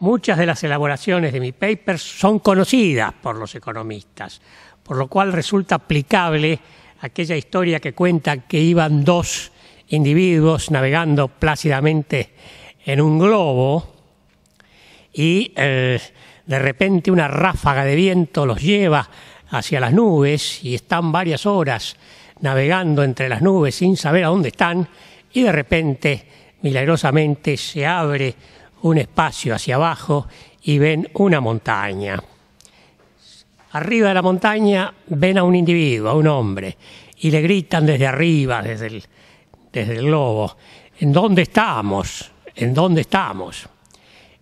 Muchas de las elaboraciones de mi paper son conocidas por los economistas, por lo cual resulta aplicable aquella historia que cuenta que iban dos individuos navegando plácidamente en un globo y eh, de repente una ráfaga de viento los lleva hacia las nubes y están varias horas navegando entre las nubes sin saber a dónde están y de repente milagrosamente se abre un espacio hacia abajo y ven una montaña. Arriba de la montaña ven a un individuo, a un hombre, y le gritan desde arriba, desde el, desde globo, ¿en dónde estamos? ¿En dónde estamos?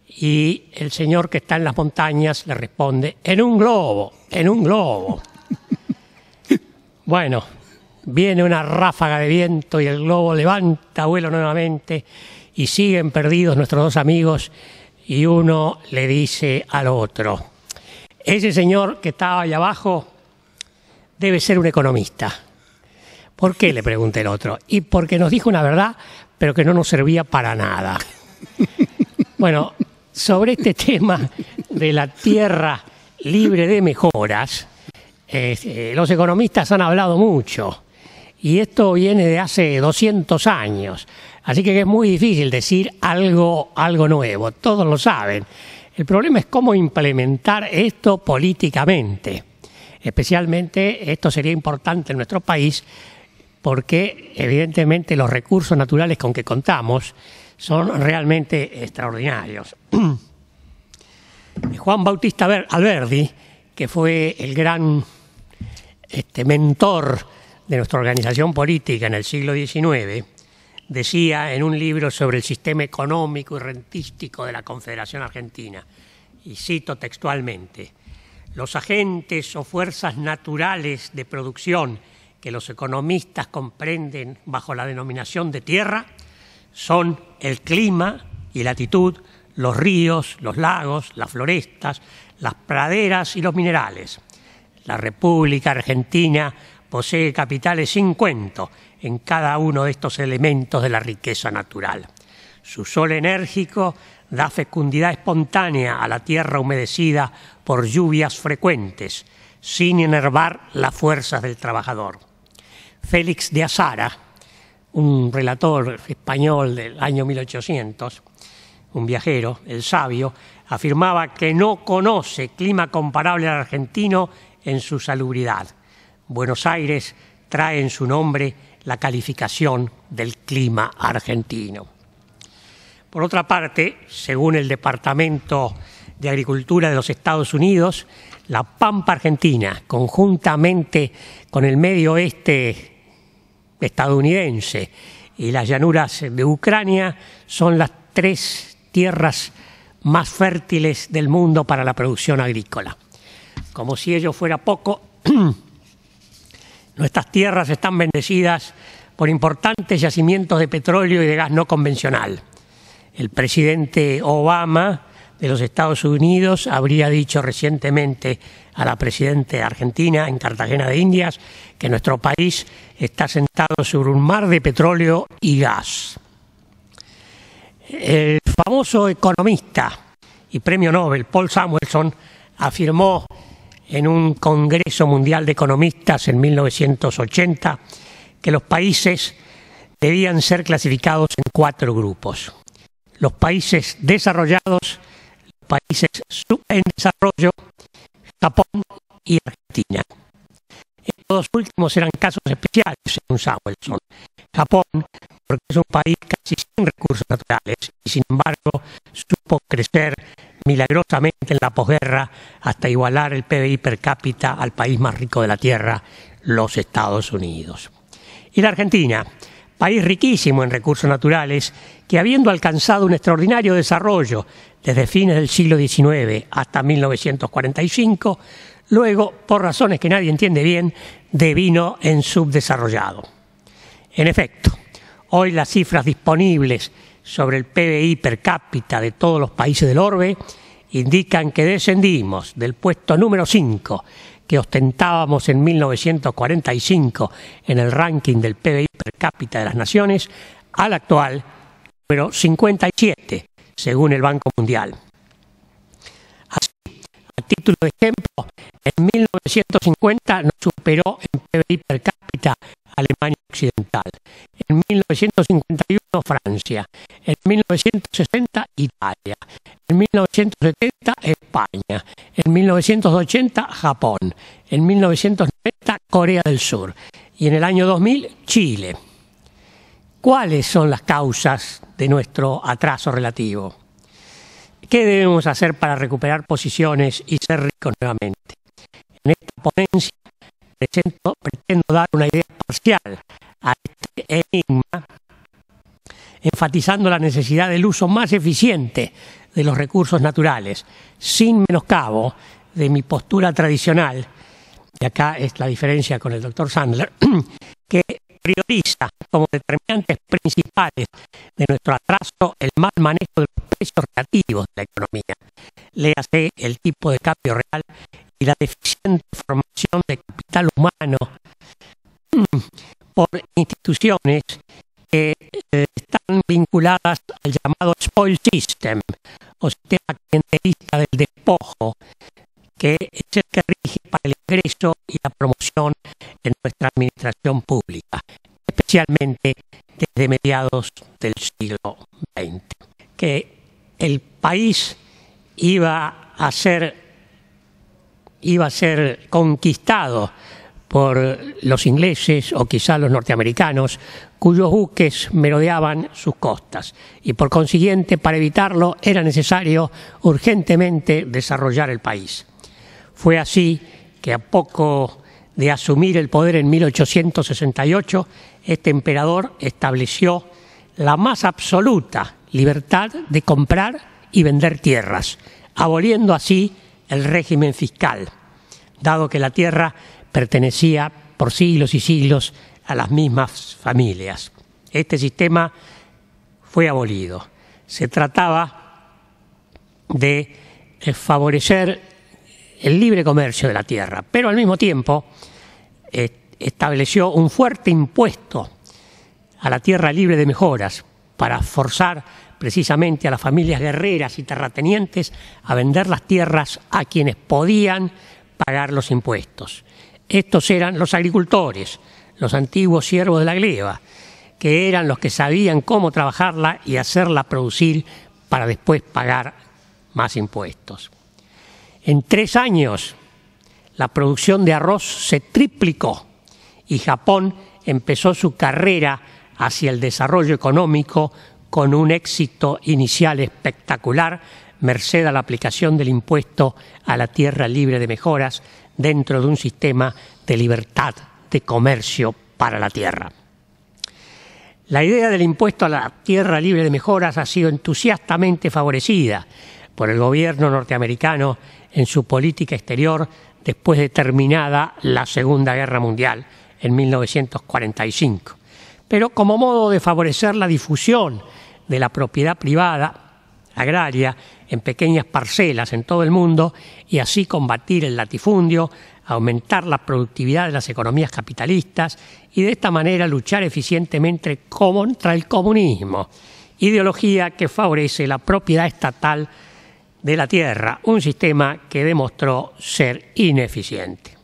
Y el señor que está en las montañas le responde, en un globo, en un globo. bueno, viene una ráfaga de viento y el globo levanta vuelo nuevamente y siguen perdidos nuestros dos amigos y uno le dice al otro, ese señor que estaba allá abajo debe ser un economista. ¿Por qué? le pregunta el otro. Y porque nos dijo una verdad, pero que no nos servía para nada. Bueno, sobre este tema de la tierra libre de mejoras, eh, eh, los economistas han hablado mucho y esto viene de hace 200 años. Así que es muy difícil decir algo, algo nuevo, todos lo saben. El problema es cómo implementar esto políticamente. Especialmente esto sería importante en nuestro país porque evidentemente los recursos naturales con que contamos son realmente extraordinarios. Juan Bautista Alberdi, que fue el gran este, mentor de nuestra organización política en el siglo XIX, decía en un libro sobre el sistema económico y rentístico de la Confederación Argentina, y cito textualmente, los agentes o fuerzas naturales de producción que los economistas comprenden bajo la denominación de tierra son el clima y la latitud, los ríos, los lagos, las florestas, las praderas y los minerales. La República Argentina posee capitales sin cuento en cada uno de estos elementos de la riqueza natural. Su sol enérgico da fecundidad espontánea a la tierra humedecida por lluvias frecuentes, sin enervar las fuerzas del trabajador. Félix de Azara, un relator español del año 1800, un viajero, el sabio, afirmaba que no conoce clima comparable al argentino en su salubridad. Buenos Aires trae en su nombre la calificación del clima argentino. Por otra parte, según el Departamento de Agricultura de los Estados Unidos, la Pampa Argentina, conjuntamente con el medio oeste estadounidense y las llanuras de Ucrania, son las tres tierras más fértiles del mundo para la producción agrícola. Como si ello fuera poco, Nuestras tierras están bendecidas por importantes yacimientos de petróleo y de gas no convencional. El presidente Obama de los Estados Unidos habría dicho recientemente a la presidenta argentina en Cartagena de Indias que nuestro país está sentado sobre un mar de petróleo y gas. El famoso economista y premio Nobel Paul Samuelson afirmó en un Congreso Mundial de Economistas en 1980 que los países debían ser clasificados en cuatro grupos. Los países desarrollados, los países en desarrollo, Japón y Argentina. Estos dos últimos eran casos especiales, según Samuelson. Japón, porque es un país casi sin recursos naturales y sin embargo supo crecer milagrosamente en la posguerra hasta igualar el PBI per cápita al país más rico de la Tierra, los Estados Unidos. Y la Argentina, país riquísimo en recursos naturales, que habiendo alcanzado un extraordinario desarrollo desde fines del siglo XIX hasta 1945, luego, por razones que nadie entiende bien, devino en subdesarrollado. En efecto, hoy las cifras disponibles sobre el PBI per cápita de todos los países del orbe indican que descendimos del puesto número 5 que ostentábamos en 1945 en el ranking del PBI per cápita de las naciones al actual número 57, según el Banco Mundial. Así, a título de ejemplo, en 1950 nos superó en PBI per cápita Alemania Occidental. En 1951 Francia. En 1960 Italia. En 1970 España. En 1980 Japón. En 1990 Corea del Sur. Y en el año 2000 Chile. ¿Cuáles son las causas de nuestro atraso relativo? ¿Qué debemos hacer para recuperar posiciones y ser ricos nuevamente? ponencia pretendo dar una idea parcial a este enigma, enfatizando la necesidad del uso más eficiente de los recursos naturales, sin menoscabo de mi postura tradicional, y acá es la diferencia con el doctor Sandler, que prioriza como determinantes principales de nuestro atraso el mal manejo de los precios relativos de la economía. Le hace el tipo de cambio real y la deficiente formación de capital humano mm, por instituciones que eh, están vinculadas al llamado spoil system o sistema clientelista del despojo, que es el que rige para el ingreso y la promoción en nuestra administración pública, especialmente desde mediados del siglo XX. Que el país iba a ser iba a ser conquistado por los ingleses o quizá los norteamericanos, cuyos buques merodeaban sus costas. Y por consiguiente, para evitarlo, era necesario urgentemente desarrollar el país. Fue así que a poco de asumir el poder en 1868, este emperador estableció la más absoluta libertad de comprar y vender tierras, aboliendo así el régimen fiscal, dado que la tierra pertenecía por siglos y siglos a las mismas familias. Este sistema fue abolido. Se trataba de eh, favorecer el libre comercio de la tierra, pero al mismo tiempo eh, estableció un fuerte impuesto a la tierra libre de mejoras para forzar precisamente a las familias guerreras y terratenientes a vender las tierras a quienes podían pagar los impuestos. Estos eran los agricultores, los antiguos siervos de la gleba, que eran los que sabían cómo trabajarla y hacerla producir para después pagar más impuestos. En tres años, la producción de arroz se triplicó y Japón empezó su carrera hacia el desarrollo económico con un éxito inicial espectacular, merced a la aplicación del impuesto a la tierra libre de mejoras dentro de un sistema de libertad de comercio para la tierra. La idea del impuesto a la tierra libre de mejoras ha sido entusiastamente favorecida por el gobierno norteamericano en su política exterior después de terminada la Segunda Guerra Mundial en 1945 pero como modo de favorecer la difusión de la propiedad privada agraria en pequeñas parcelas en todo el mundo y así combatir el latifundio, aumentar la productividad de las economías capitalistas y de esta manera luchar eficientemente contra el comunismo, ideología que favorece la propiedad estatal de la tierra, un sistema que demostró ser ineficiente.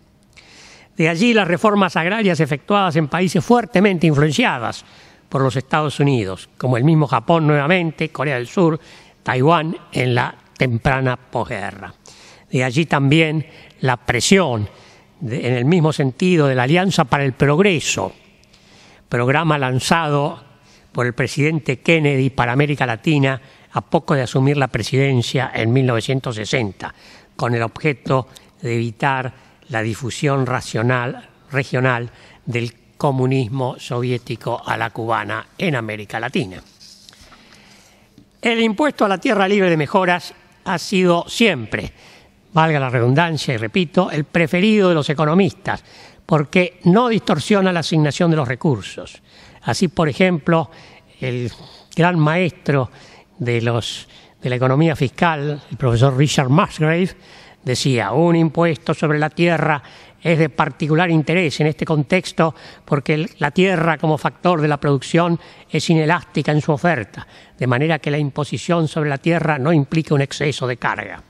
De allí las reformas agrarias efectuadas en países fuertemente influenciadas por los Estados Unidos, como el mismo Japón nuevamente, Corea del Sur, Taiwán en la temprana posguerra. De allí también la presión, en el mismo sentido, de la Alianza para el Progreso, programa lanzado por el presidente Kennedy para América Latina a poco de asumir la presidencia en 1960, con el objeto de evitar la difusión racional, regional del comunismo soviético a la cubana en América Latina. El impuesto a la tierra libre de mejoras ha sido siempre, valga la redundancia y repito, el preferido de los economistas, porque no distorsiona la asignación de los recursos. Así, por ejemplo, el gran maestro de, los, de la economía fiscal, el profesor Richard Musgrave, decía, un impuesto sobre la tierra es de particular interés en este contexto porque la tierra como factor de la producción es inelástica en su oferta, de manera que la imposición sobre la tierra no implica un exceso de carga.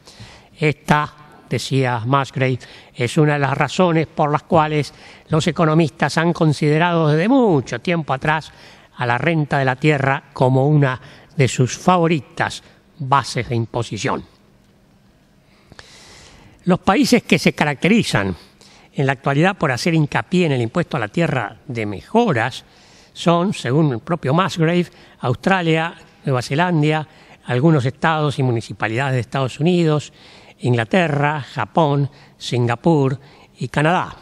Esta, decía Musgrave, es una de las razones por las cuales los economistas han considerado desde mucho tiempo atrás a la renta de la tierra como una de sus favoritas bases de imposición. Los países que se caracterizan en la actualidad por hacer hincapié en el impuesto a la tierra de mejoras son, según el propio Musgrave, Australia, Nueva Zelanda, algunos estados y municipalidades de Estados Unidos, Inglaterra, Japón, Singapur y Canadá.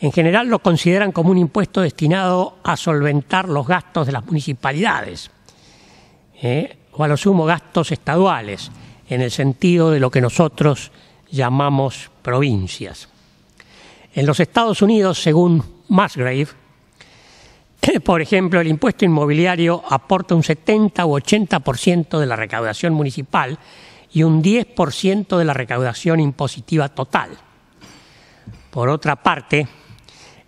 En general lo consideran como un impuesto destinado a solventar los gastos de las municipalidades ¿eh? o a lo sumo gastos estaduales, en el sentido de lo que nosotros llamamos provincias. En los Estados Unidos, según Musgrave, por ejemplo, el impuesto inmobiliario aporta un 70 u 80% de la recaudación municipal y un 10% de la recaudación impositiva total. Por otra parte,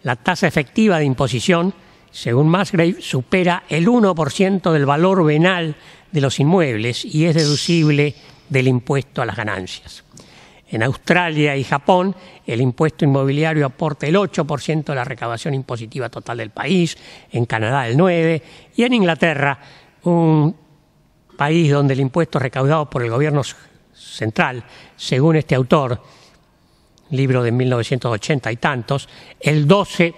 la tasa efectiva de imposición, según Musgrave, supera el 1% del valor venal de los inmuebles y es deducible del impuesto a las ganancias. En Australia y Japón, el impuesto inmobiliario aporta el 8% de la recaudación impositiva total del país, en Canadá el 9%, y en Inglaterra, un país donde el impuesto recaudado por el gobierno central, según este autor, libro de 1980 y tantos, el 12%.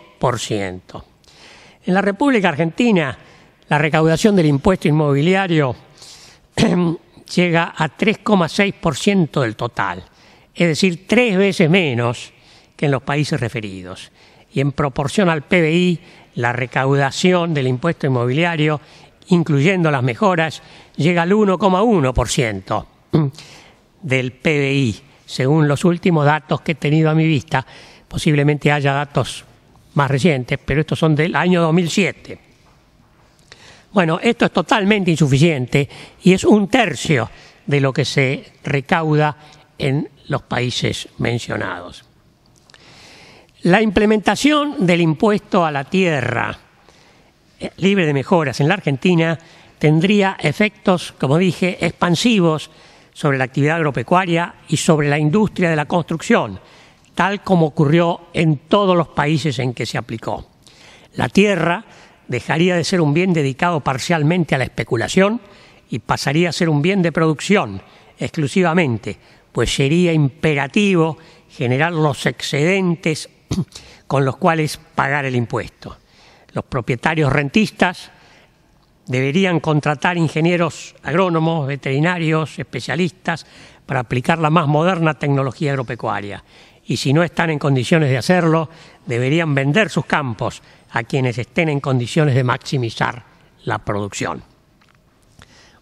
En la República Argentina, la recaudación del impuesto inmobiliario llega a 3,6% del total es decir, tres veces menos que en los países referidos. Y en proporción al PBI, la recaudación del impuesto inmobiliario, incluyendo las mejoras, llega al 1,1% del PBI, según los últimos datos que he tenido a mi vista. Posiblemente haya datos más recientes, pero estos son del año 2007. Bueno, esto es totalmente insuficiente y es un tercio de lo que se recauda en los países mencionados. La implementación del impuesto a la tierra eh, libre de mejoras en la Argentina tendría efectos, como dije, expansivos sobre la actividad agropecuaria y sobre la industria de la construcción, tal como ocurrió en todos los países en que se aplicó. La tierra dejaría de ser un bien dedicado parcialmente a la especulación y pasaría a ser un bien de producción exclusivamente, pues sería imperativo generar los excedentes con los cuales pagar el impuesto. Los propietarios rentistas deberían contratar ingenieros agrónomos, veterinarios, especialistas para aplicar la más moderna tecnología agropecuaria. Y si no están en condiciones de hacerlo, deberían vender sus campos a quienes estén en condiciones de maximizar la producción.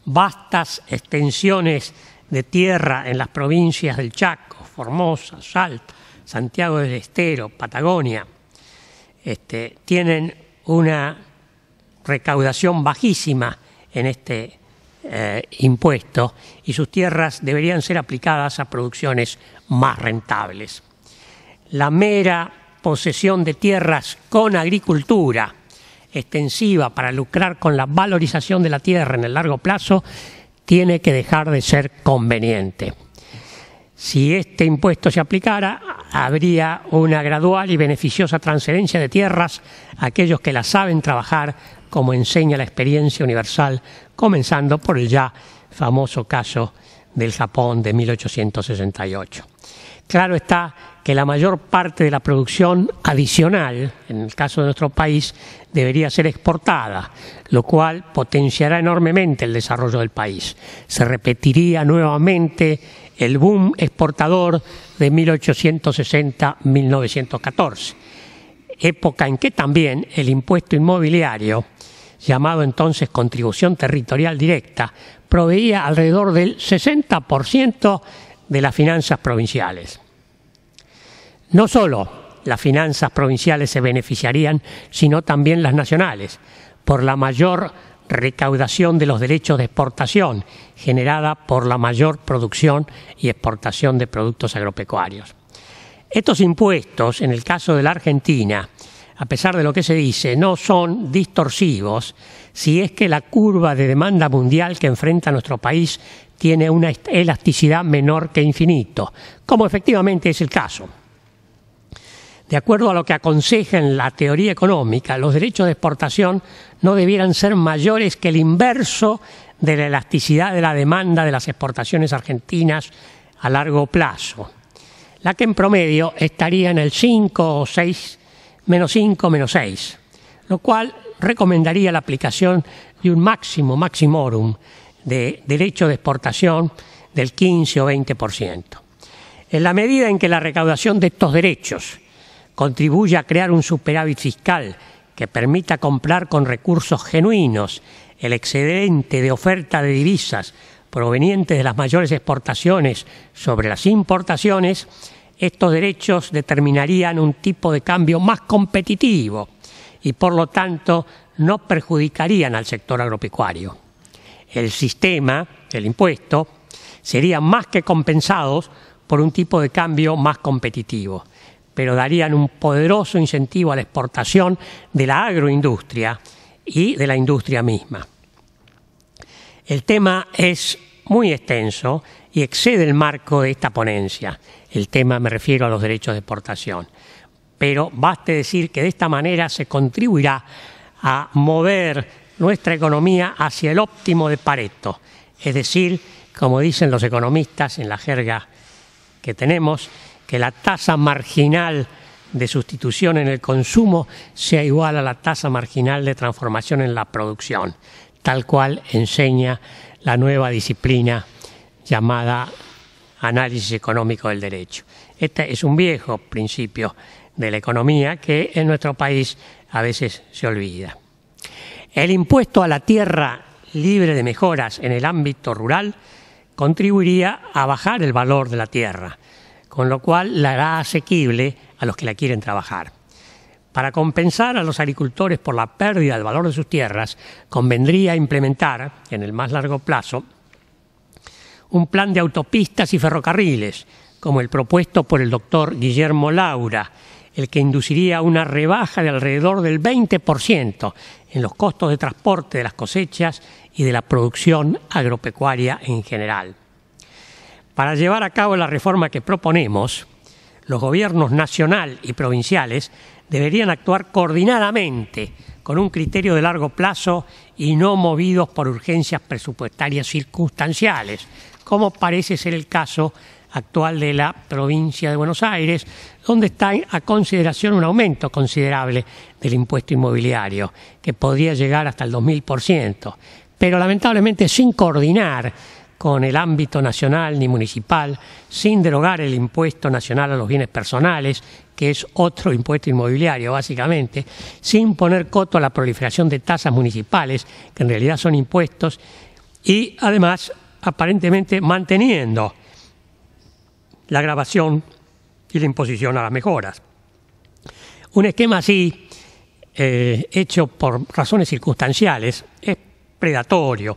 Vastas extensiones de tierra en las provincias del Chaco, Formosa, Salta, Santiago del Estero, Patagonia, este, tienen una recaudación bajísima en este eh, impuesto y sus tierras deberían ser aplicadas a producciones más rentables. La mera posesión de tierras con agricultura extensiva para lucrar con la valorización de la tierra en el largo plazo tiene que dejar de ser conveniente. Si este impuesto se aplicara, habría una gradual y beneficiosa transferencia de tierras a aquellos que la saben trabajar, como enseña la experiencia universal, comenzando por el ya famoso caso del Japón de 1868. Claro está que la mayor parte de la producción adicional, en el caso de nuestro país, debería ser exportada, lo cual potenciará enormemente el desarrollo del país. Se repetiría nuevamente el boom exportador de 1860-1914, época en que también el impuesto inmobiliario, llamado entonces contribución territorial directa, proveía alrededor del 60% de las finanzas provinciales. No solo las finanzas provinciales se beneficiarían, sino también las nacionales, por la mayor recaudación de los derechos de exportación generada por la mayor producción y exportación de productos agropecuarios. Estos impuestos, en el caso de la Argentina, a pesar de lo que se dice, no son distorsivos si es que la curva de demanda mundial que enfrenta nuestro país tiene una elasticidad menor que infinito, como efectivamente es el caso. De acuerdo a lo que aconseja en la teoría económica, los derechos de exportación no debieran ser mayores que el inverso de la elasticidad de la demanda de las exportaciones argentinas a largo plazo, la que en promedio estaría en el 5 o 6, menos 5, menos 6, lo cual recomendaría la aplicación de un máximo, maximorum, de derecho de exportación del 15 o 20%. En la medida en que la recaudación de estos derechos contribuye a crear un superávit fiscal que permita comprar con recursos genuinos el excedente de oferta de divisas provenientes de las mayores exportaciones sobre las importaciones, estos derechos determinarían un tipo de cambio más competitivo y por lo tanto no perjudicarían al sector agropecuario. El sistema, el impuesto, sería más que compensados por un tipo de cambio más competitivo pero darían un poderoso incentivo a la exportación de la agroindustria y de la industria misma. El tema es muy extenso y excede el marco de esta ponencia. El tema me refiero a los derechos de exportación. Pero baste decir que de esta manera se contribuirá a mover nuestra economía hacia el óptimo de Pareto. Es decir, como dicen los economistas en la jerga que tenemos, que la tasa marginal de sustitución en el consumo sea igual a la tasa marginal de transformación en la producción, tal cual enseña la nueva disciplina llamada análisis económico del derecho. Este es un viejo principio de la economía que en nuestro país a veces se olvida. El impuesto a la tierra libre de mejoras en el ámbito rural contribuiría a bajar el valor de la tierra, con lo cual la hará asequible a los que la quieren trabajar. Para compensar a los agricultores por la pérdida del valor de sus tierras, convendría implementar, en el más largo plazo, un plan de autopistas y ferrocarriles, como el propuesto por el doctor Guillermo Laura, el que induciría una rebaja de alrededor del 20% en los costos de transporte de las cosechas y de la producción agropecuaria en general. Para llevar a cabo la reforma que proponemos, los gobiernos nacional y provinciales deberían actuar coordinadamente con un criterio de largo plazo y no movidos por urgencias presupuestarias circunstanciales, como parece ser el caso actual de la provincia de Buenos Aires, donde está a consideración un aumento considerable del impuesto inmobiliario, que podría llegar hasta el 2.000%, pero lamentablemente sin coordinar con el ámbito nacional ni municipal, sin derogar el impuesto nacional a los bienes personales, que es otro impuesto inmobiliario básicamente, sin poner coto a la proliferación de tasas municipales, que en realidad son impuestos, y además aparentemente manteniendo la grabación y la imposición a las mejoras. Un esquema así, eh, hecho por razones circunstanciales, es predatorio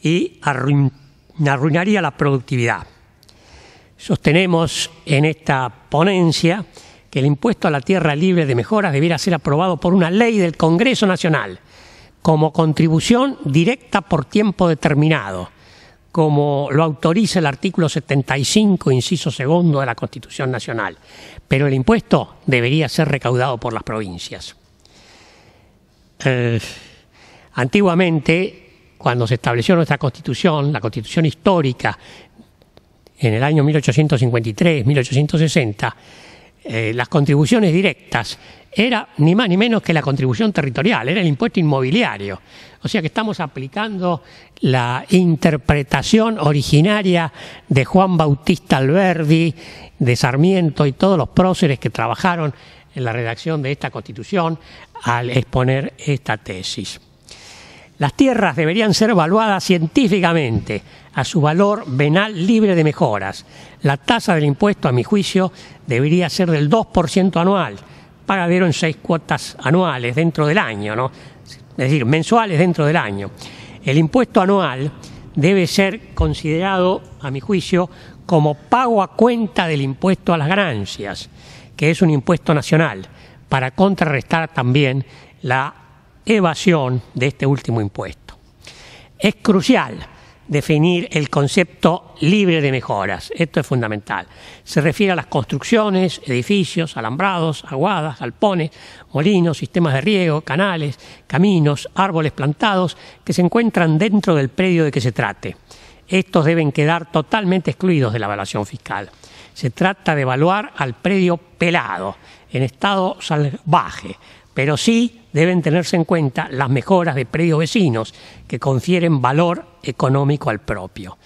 y arruinado arruinaría la productividad. Sostenemos en esta ponencia que el impuesto a la tierra libre de mejoras debiera ser aprobado por una ley del Congreso Nacional como contribución directa por tiempo determinado, como lo autoriza el artículo 75, inciso segundo de la Constitución Nacional. Pero el impuesto debería ser recaudado por las provincias. Eh, antiguamente cuando se estableció nuestra constitución, la constitución histórica, en el año 1853-1860, eh, las contribuciones directas eran ni más ni menos que la contribución territorial, era el impuesto inmobiliario. O sea que estamos aplicando la interpretación originaria de Juan Bautista Alberdi, de Sarmiento y todos los próceres que trabajaron en la redacción de esta constitución al exponer esta tesis. Las tierras deberían ser evaluadas científicamente a su valor venal libre de mejoras. La tasa del impuesto, a mi juicio, debería ser del 2% anual, pagadero en seis cuotas anuales dentro del año, ¿no? es decir, mensuales dentro del año. El impuesto anual debe ser considerado, a mi juicio, como pago a cuenta del impuesto a las ganancias, que es un impuesto nacional, para contrarrestar también la evasión de este último impuesto. Es crucial definir el concepto libre de mejoras. Esto es fundamental. Se refiere a las construcciones, edificios, alambrados, aguadas, galpones, molinos, sistemas de riego, canales, caminos, árboles plantados que se encuentran dentro del predio de que se trate. Estos deben quedar totalmente excluidos de la evaluación fiscal. Se trata de evaluar al predio pelado, en estado salvaje, pero sí deben tenerse en cuenta las mejoras de predios vecinos que confieren valor económico al propio.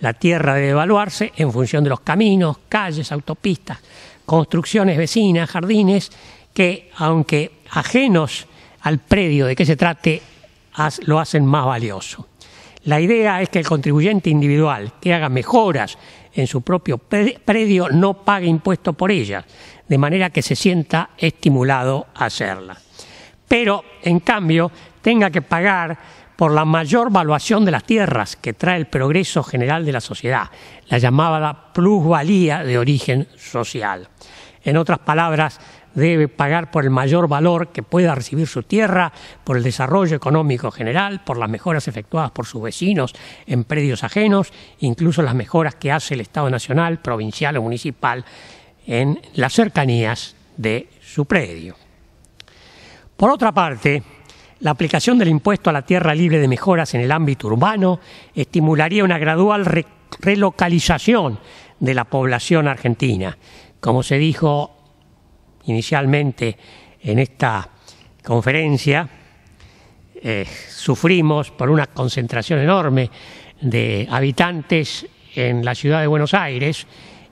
La tierra debe evaluarse en función de los caminos, calles, autopistas, construcciones vecinas, jardines, que aunque ajenos al predio de que se trate, lo hacen más valioso. La idea es que el contribuyente individual que haga mejoras en su propio predio no pague impuesto por ellas, de manera que se sienta estimulado a hacerlas pero en cambio tenga que pagar por la mayor valuación de las tierras que trae el progreso general de la sociedad, la llamada plusvalía de origen social. En otras palabras, debe pagar por el mayor valor que pueda recibir su tierra, por el desarrollo económico general, por las mejoras efectuadas por sus vecinos en predios ajenos, incluso las mejoras que hace el Estado Nacional, provincial o municipal en las cercanías de su predio. Por otra parte, la aplicación del impuesto a la tierra libre de mejoras en el ámbito urbano estimularía una gradual relocalización de la población argentina. Como se dijo inicialmente en esta conferencia, eh, sufrimos por una concentración enorme de habitantes en la ciudad de Buenos Aires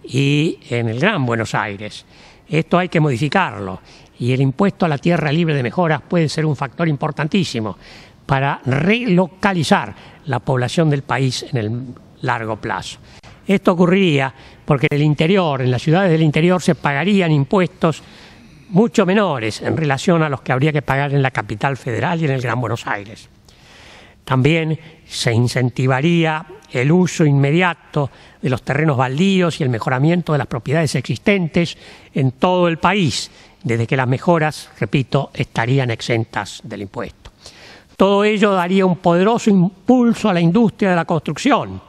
y en el Gran Buenos Aires. Esto hay que modificarlo y el impuesto a la tierra libre de mejoras puede ser un factor importantísimo para relocalizar la población del país en el largo plazo. Esto ocurriría porque en el interior, en las ciudades del interior, se pagarían impuestos mucho menores en relación a los que habría que pagar en la capital federal y en el Gran Buenos Aires. También se incentivaría el uso inmediato de los terrenos baldíos y el mejoramiento de las propiedades existentes en todo el país, desde que las mejoras, repito, estarían exentas del impuesto. Todo ello daría un poderoso impulso a la industria de la construcción,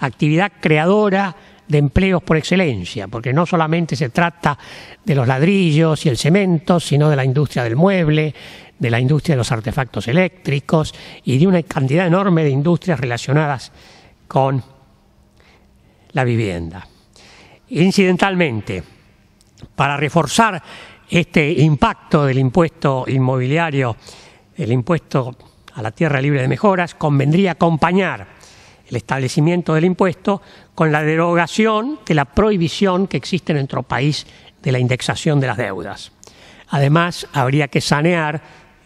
actividad creadora de empleos por excelencia, porque no solamente se trata de los ladrillos y el cemento, sino de la industria del mueble, de la industria de los artefactos eléctricos y de una cantidad enorme de industrias relacionadas con la vivienda. Incidentalmente, para reforzar este impacto del impuesto inmobiliario, el impuesto a la tierra libre de mejoras, convendría acompañar el establecimiento del impuesto con la derogación de la prohibición que existe en nuestro país de la indexación de las deudas. Además, habría que sanear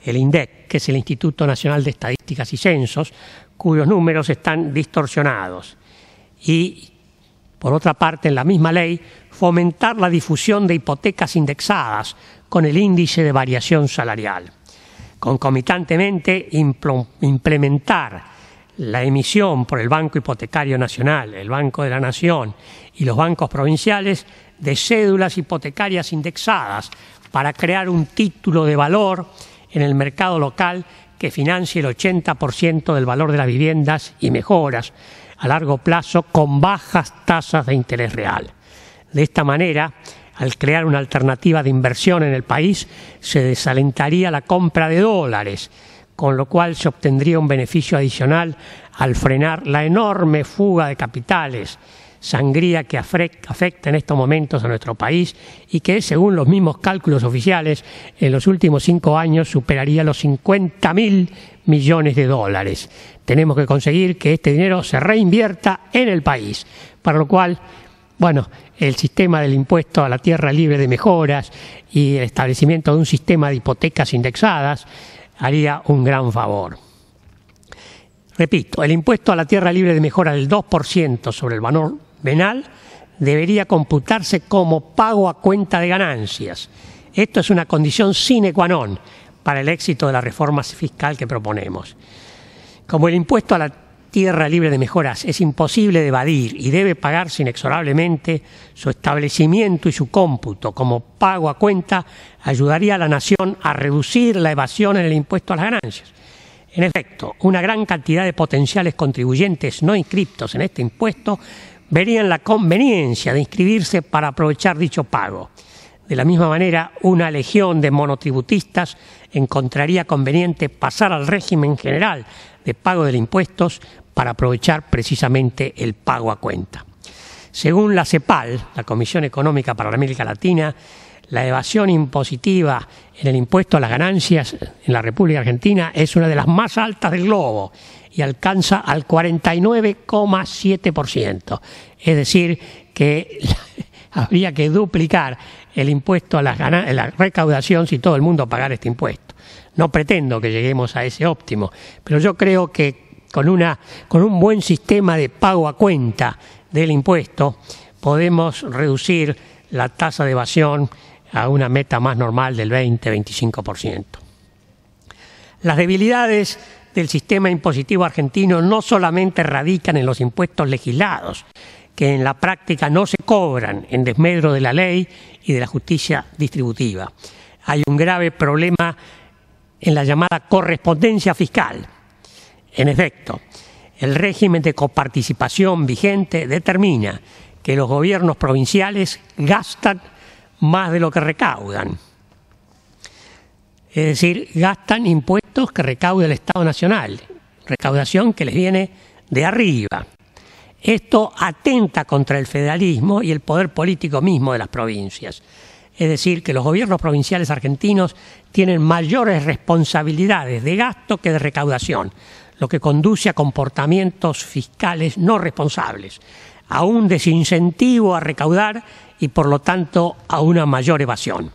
el INDEC, que es el Instituto Nacional de Estadísticas y Censos, cuyos números están distorsionados y por otra parte, en la misma ley, fomentar la difusión de hipotecas indexadas con el índice de variación salarial. Concomitantemente, implementar la emisión por el Banco Hipotecario Nacional, el Banco de la Nación y los bancos provinciales de cédulas hipotecarias indexadas para crear un título de valor en el mercado local que financie el 80% del valor de las viviendas y mejoras a largo plazo con bajas tasas de interés real. De esta manera, al crear una alternativa de inversión en el país, se desalentaría la compra de dólares, con lo cual se obtendría un beneficio adicional al frenar la enorme fuga de capitales, sangría que afecta en estos momentos a nuestro país y que, según los mismos cálculos oficiales, en los últimos cinco años superaría los 50.000 millones de dólares. Tenemos que conseguir que este dinero se reinvierta en el país, para lo cual, bueno, el sistema del impuesto a la tierra libre de mejoras y el establecimiento de un sistema de hipotecas indexadas haría un gran favor. Repito, el impuesto a la tierra libre de mejora del 2% sobre el valor venal debería computarse como pago a cuenta de ganancias. Esto es una condición sine qua non para el éxito de la reforma fiscal que proponemos. Como el impuesto a la tierra libre de mejoras es imposible de evadir y debe pagarse inexorablemente, su establecimiento y su cómputo como pago a cuenta ayudaría a la nación a reducir la evasión en el impuesto a las ganancias. En efecto, una gran cantidad de potenciales contribuyentes no inscriptos en este impuesto verían la conveniencia de inscribirse para aprovechar dicho pago. De la misma manera, una legión de monotributistas encontraría conveniente pasar al régimen general de pago de impuestos para aprovechar precisamente el pago a cuenta. Según la CEPAL, la Comisión Económica para la América Latina, la evasión impositiva en el impuesto a las ganancias en la República Argentina es una de las más altas del globo y alcanza al 49,7%. Es decir, que habría que duplicar el impuesto a la recaudación si todo el mundo pagara este impuesto. No pretendo que lleguemos a ese óptimo, pero yo creo que con, con un buen sistema de pago a cuenta del impuesto podemos reducir la tasa de evasión a una meta más normal del 20-25%. Las debilidades del sistema impositivo argentino no solamente radican en los impuestos legislados, que en la práctica no se cobran en desmedro de la ley y de la justicia distributiva. Hay un grave problema en la llamada correspondencia fiscal. En efecto, el régimen de coparticipación vigente determina que los gobiernos provinciales gastan más de lo que recaudan. Es decir, gastan impuestos que recauda el Estado Nacional, recaudación que les viene de arriba. Esto atenta contra el federalismo y el poder político mismo de las provincias. Es decir, que los gobiernos provinciales argentinos tienen mayores responsabilidades de gasto que de recaudación, lo que conduce a comportamientos fiscales no responsables, a un desincentivo a recaudar y por lo tanto a una mayor evasión.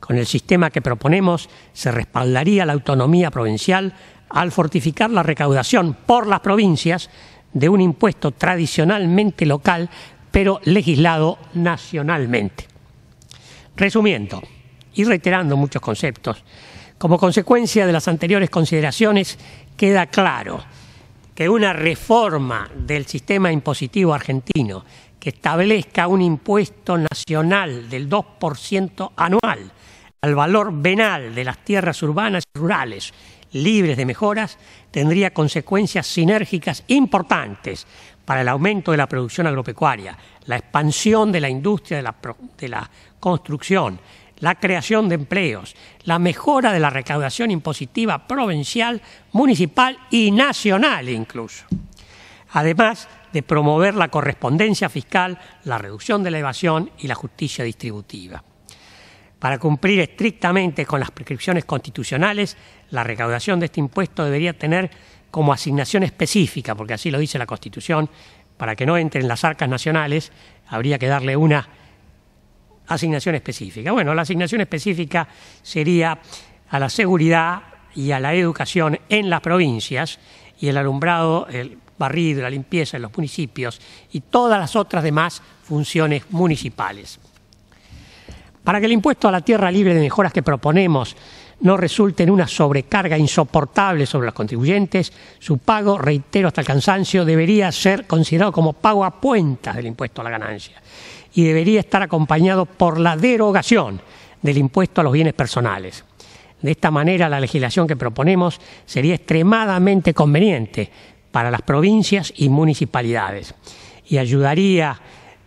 Con el sistema que proponemos se respaldaría la autonomía provincial al fortificar la recaudación por las provincias de un impuesto tradicionalmente local, pero legislado nacionalmente. Resumiendo y reiterando muchos conceptos, como consecuencia de las anteriores consideraciones, queda claro que una reforma del sistema impositivo argentino que establezca un impuesto nacional del 2% anual al valor venal de las tierras urbanas y rurales, libres de mejoras, tendría consecuencias sinérgicas importantes para el aumento de la producción agropecuaria, la expansión de la industria de la, de la construcción, la creación de empleos, la mejora de la recaudación impositiva provincial, municipal y nacional incluso. Además de promover la correspondencia fiscal, la reducción de la evasión y la justicia distributiva. Para cumplir estrictamente con las prescripciones constitucionales, la recaudación de este impuesto debería tener como asignación específica, porque así lo dice la Constitución, para que no entre en las arcas nacionales, habría que darle una asignación específica. Bueno, la asignación específica sería a la seguridad y a la educación en las provincias y el alumbrado, el barrido, la limpieza en los municipios y todas las otras demás funciones municipales. Para que el impuesto a la tierra libre de mejoras que proponemos no resulte en una sobrecarga insoportable sobre los contribuyentes, su pago, reitero hasta el cansancio, debería ser considerado como pago a puentas del impuesto a la ganancia y debería estar acompañado por la derogación del impuesto a los bienes personales. De esta manera, la legislación que proponemos sería extremadamente conveniente para las provincias y municipalidades y ayudaría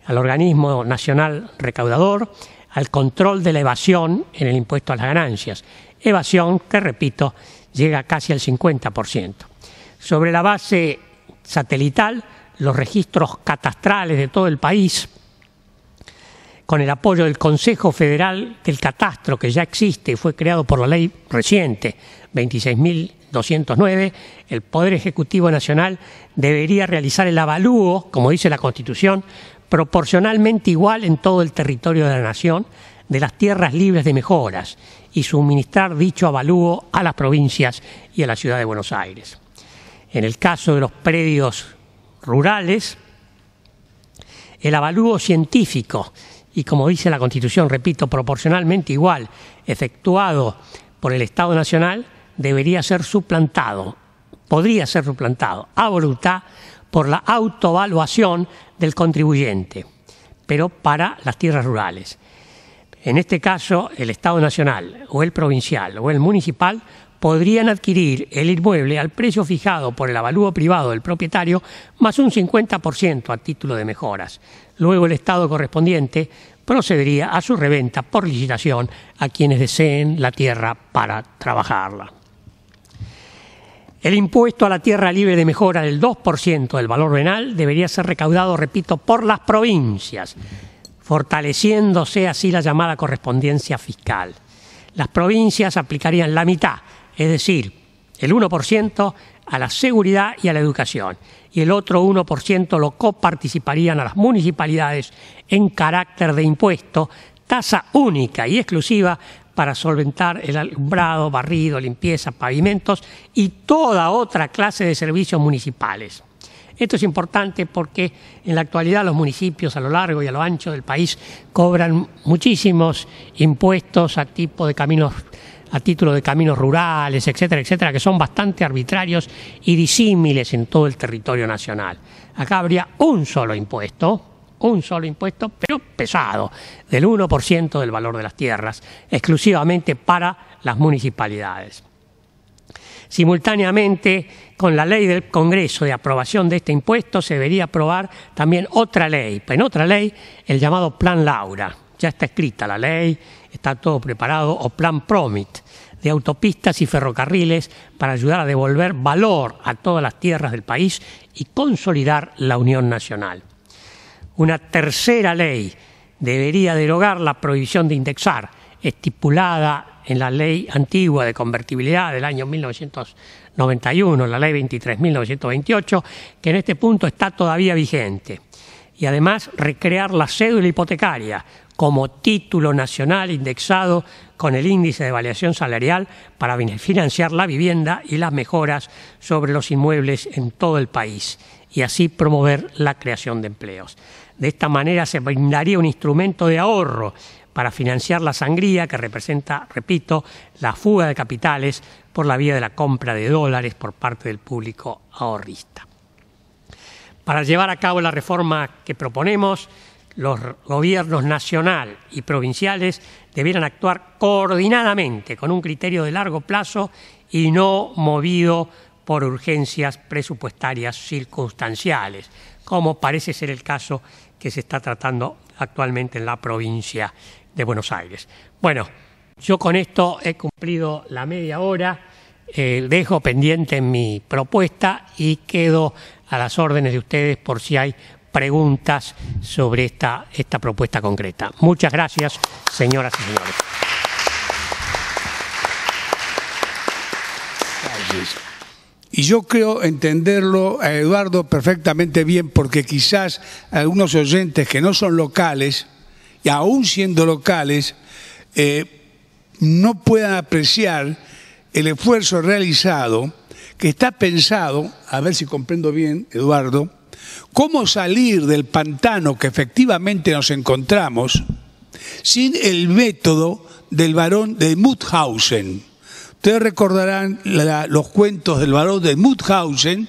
al organismo nacional recaudador al control de la evasión en el impuesto a las ganancias. Evasión que, repito, llega casi al 50%. Sobre la base satelital, los registros catastrales de todo el país, con el apoyo del Consejo Federal del Catastro, que ya existe y fue creado por la ley reciente 26.209, el Poder Ejecutivo Nacional debería realizar el avalúo, como dice la Constitución, proporcionalmente igual en todo el territorio de la nación de las tierras libres de mejoras y suministrar dicho avalúo a las provincias y a la ciudad de Buenos Aires. En el caso de los predios rurales, el avalúo científico y como dice la Constitución, repito, proporcionalmente igual, efectuado por el Estado Nacional, debería ser suplantado, podría ser suplantado a voluntad por la autovaluación del contribuyente, pero para las tierras rurales. En este caso, el Estado Nacional o el provincial o el municipal podrían adquirir el inmueble al precio fijado por el avalúo privado del propietario más un 50% a título de mejoras. Luego el Estado correspondiente procedería a su reventa por licitación a quienes deseen la tierra para trabajarla. El impuesto a la tierra libre de mejora del 2% del valor venal debería ser recaudado, repito, por las provincias, fortaleciéndose así la llamada correspondencia fiscal. Las provincias aplicarían la mitad, es decir, el 1% a la seguridad y a la educación, y el otro 1% lo coparticiparían a las municipalidades en carácter de impuesto, tasa única y exclusiva para solventar el alumbrado, barrido, limpieza, pavimentos y toda otra clase de servicios municipales. Esto es importante porque en la actualidad los municipios a lo largo y a lo ancho del país cobran muchísimos impuestos a tipo de caminos a título de caminos rurales, etcétera, etcétera, que son bastante arbitrarios y disímiles en todo el territorio nacional. Acá habría un solo impuesto un solo impuesto, pero pesado, del 1% del valor de las tierras, exclusivamente para las municipalidades. Simultáneamente, con la ley del Congreso de aprobación de este impuesto, se debería aprobar también otra ley, en otra ley, el llamado Plan Laura. Ya está escrita la ley, está todo preparado, o Plan Promit, de autopistas y ferrocarriles para ayudar a devolver valor a todas las tierras del país y consolidar la Unión Nacional una tercera ley debería derogar la prohibición de indexar, estipulada en la ley antigua de convertibilidad del año 1991, la ley 23.928, que en este punto está todavía vigente. Y además recrear la cédula hipotecaria como título nacional indexado con el índice de variación salarial para financiar la vivienda y las mejoras sobre los inmuebles en todo el país y así promover la creación de empleos. De esta manera se brindaría un instrumento de ahorro para financiar la sangría que representa, repito, la fuga de capitales por la vía de la compra de dólares por parte del público ahorrista. Para llevar a cabo la reforma que proponemos, los gobiernos nacional y provinciales debieran actuar coordinadamente con un criterio de largo plazo y no movido por urgencias presupuestarias circunstanciales, como parece ser el caso que se está tratando actualmente en la provincia de Buenos Aires. Bueno, yo con esto he cumplido la media hora, eh, dejo pendiente mi propuesta y quedo a las órdenes de ustedes por si hay preguntas sobre esta, esta propuesta concreta. Muchas gracias, señoras y señores. Y yo creo entenderlo a Eduardo perfectamente bien, porque quizás algunos oyentes que no son locales, y aún siendo locales, eh, no puedan apreciar el esfuerzo realizado que está pensado, a ver si comprendo bien, Eduardo, cómo salir del pantano que efectivamente nos encontramos sin el método del varón de Muthausen. Ustedes recordarán los cuentos del valor de Muthausen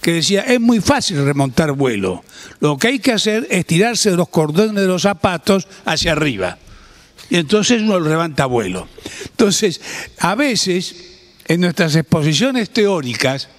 que decía, es muy fácil remontar vuelo. Lo que hay que hacer es tirarse de los cordones de los zapatos hacia arriba. Y entonces uno levanta vuelo. Entonces, a veces, en nuestras exposiciones teóricas,